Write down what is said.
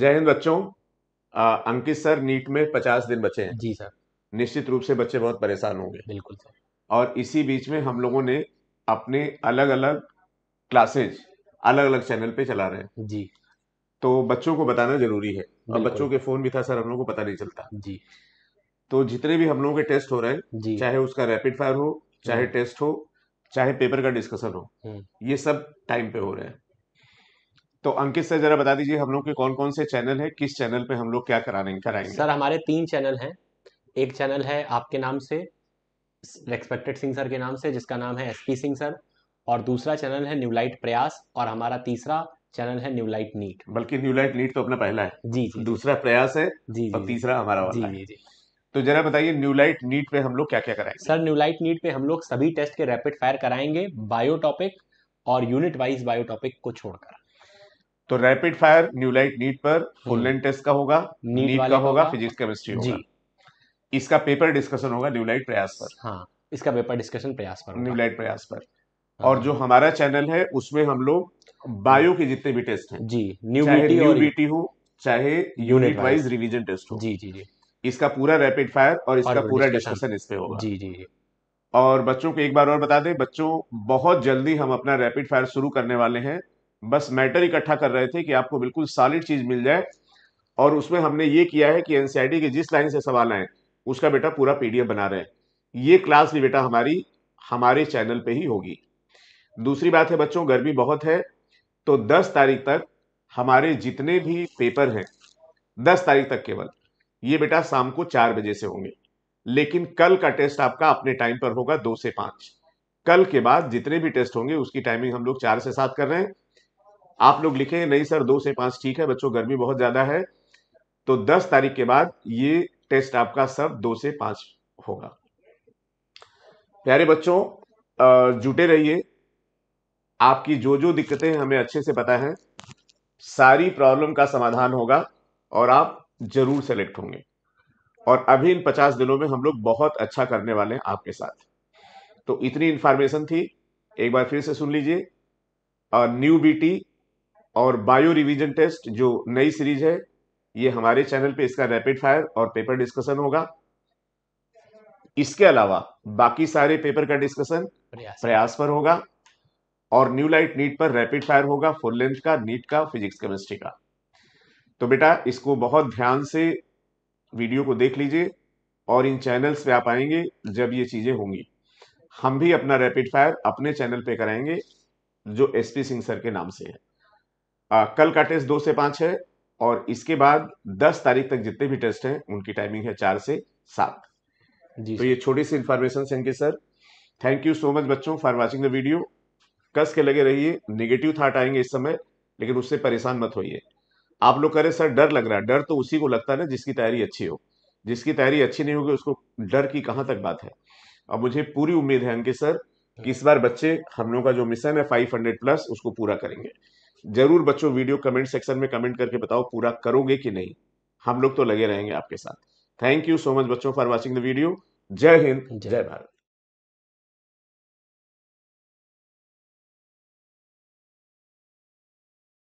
जय हिंद बच्चों अंकित sir NEET में पचास दिन बचे हैं जी सर निश्चित रूप से बच्चे बहुत परेशान होंगे बिल्कुल सर और इसी बीच में हम लोगों ने अपने अलग अलग क्लासेज अलग अलग चैनल पे चला रहे हैं जी तो बच्चों को बताना जरूरी है और बच्चों के फोन भी था सर हम लोग को पता नहीं चलता जी तो जितने भी हम लोगों के टेस्ट हो रहे हैं चाहे उसका रैपिड फायर हो चाहे टेस्ट हम्म। हो चाहे पेपर का डिस्कशन हो हम्म। ये सब टाइम पे हो रहे हैं तो अंकित सर जरा बता दीजिए हम लोग के कौन कौन से चैनल है किस चैनल पे हम लोग क्या कराने कराएंगे सर हमारे तीन चैनल हैं एक चैनल है आपके नाम से एक्सपेक्टेड सिंह सर के नाम से जिसका नाम है एसपी सिंह सर और दूसरा चैनल है न्यूलाइट प्रयास और हमारा तीसरा चैनल है न्यू लाइट नीट बल्कि न्यू लाइट नीट तो अपना पहला है जी जी दूसरा प्रयास है जी और तीसरा हमारा जी जी तो जरा बताइए न्यूलाइट नीट पे हम लोग क्या क्या कराएंगे सर न्यू लाइट नीट पे हम लोग सभी टेस्ट के रैपिड फायर कराएंगे बायोटॉपिक और यूनिट वाइज बायोटॉपिक को छोड़कर तो rapid fire new light NEET पर फुल लेंथ टेस्ट का होगा नीट, नीट का होगा फिजिक्स केमिस्ट्री होगा इसका पेपर डिस्कशन होगा न्यू लाइट प्रयास पर हाँ इसका पेपर डिस्कशन प्रयास पर न्यू लाइट प्रयास पर हाँ। और जो हमारा चैनल है उसमें हम लोग बायो हाँ। के जितने भी टेस्ट हैं जी न्यू बीटी न्यू बीटी हो चाहे यूनिट वाइज रिवीजन टेस्ट हो जी जी जी इसका पूरा रैपिड फायर और इसका पूरा डिस्कशन इस पे होगा जी जी जी और बच्चों को एक बार और बता दें बच्चों बहुत जल्दी हम अपना रैपिड फायर शुरू करने वाले हैं बस मैटर इकट्ठा कर रहे थे कि आपको बिल्कुल सॉलिड चीज मिल जाए और उसमें हमने ये किया है कि एनसीआईटी के जिस लाइन से सवाल आए उसका बेटा पूरा पीडीएफ बना रहे हैं ये क्लास भी बेटा हमारी हमारे चैनल पे ही होगी दूसरी बात है बच्चों गर्मी बहुत है तो 10 तारीख तक हमारे जितने भी पेपर हैं 10 तारीख तक केवल ये बेटा शाम को चार बजे से होंगे लेकिन कल का टेस्ट आपका अपने टाइम पर होगा दो से पांच कल के बाद जितने भी टेस्ट होंगे उसकी टाइमिंग हम लोग चार से सात कर रहे हैं आप लोग लिखे नहीं सर दो से पांच ठीक है बच्चों गर्मी बहुत ज्यादा है तो दस तारीख के बाद ये टेस्ट आपका सब दो से पांच होगा प्यारे बच्चों जुटे रहिए आपकी जो जो दिक्कतें हमें अच्छे से पता है सारी प्रॉब्लम का समाधान होगा और आप जरूर सेलेक्ट होंगे और अभी इन पचास दिनों में हम लोग बहुत अच्छा करने वाले हैं आपके साथ तो इतनी इंफॉर्मेशन थी एक बार फिर से सुन लीजिए न्यू बीटी और बायो रिवीजन टेस्ट जो नई सीरीज है ये हमारे चैनल पे इसका रैपिड फायर और पेपर डिस्कशन होगा इसके अलावा बाकी सारे पेपर का डिस्कशन प्रयास, प्रयास पर होगा और न्यू लाइट नीट पर रैपिड फायर होगा फुल लेंथ का नीट का फिजिक्स केमिस्ट्री का तो बेटा इसको बहुत ध्यान से वीडियो को देख लीजिए और इन चैनल्स पे आप आएंगे जब ये चीजें होंगी हम भी अपना रैपिड फायर अपने चैनल पे कराएंगे जो एसपी सिंह सर के नाम से है आ, कल का टेस्ट दो से पांच है और इसके बाद दस तारीख तक जितने भी टेस्ट हैं उनकी टाइमिंग है चार से सात तो ये छोटी सी इन्फॉर्मेशन इनके sir thank you so much बच्चों फॉर वॉचिंग द वीडियो कस के लगे रहिए निगेटिव थाट आएंगे इस समय लेकिन उससे परेशान मत होइए आप लोग करें सर डर लग रहा है डर तो उसी को लगता है ना जिसकी तैयारी अच्छी हो जिसकी तैयारी अच्छी नहीं होगी उसको डर की कहां तक बात है और मुझे पूरी उम्मीद है अनके सर कि इस बार बच्चे हम लोग का जो मिशन है फाइव हंड्रेड प्लस उसको पूरा करेंगे जरूर बच्चों वीडियो कमेंट सेक्शन में कमेंट करके बताओ पूरा करोगे कि नहीं हम लोग तो लगे रहेंगे आपके साथ थैंक यू सो मच बच्चों फॉर वॉचिंग द वीडियो जय हिंद जय भारत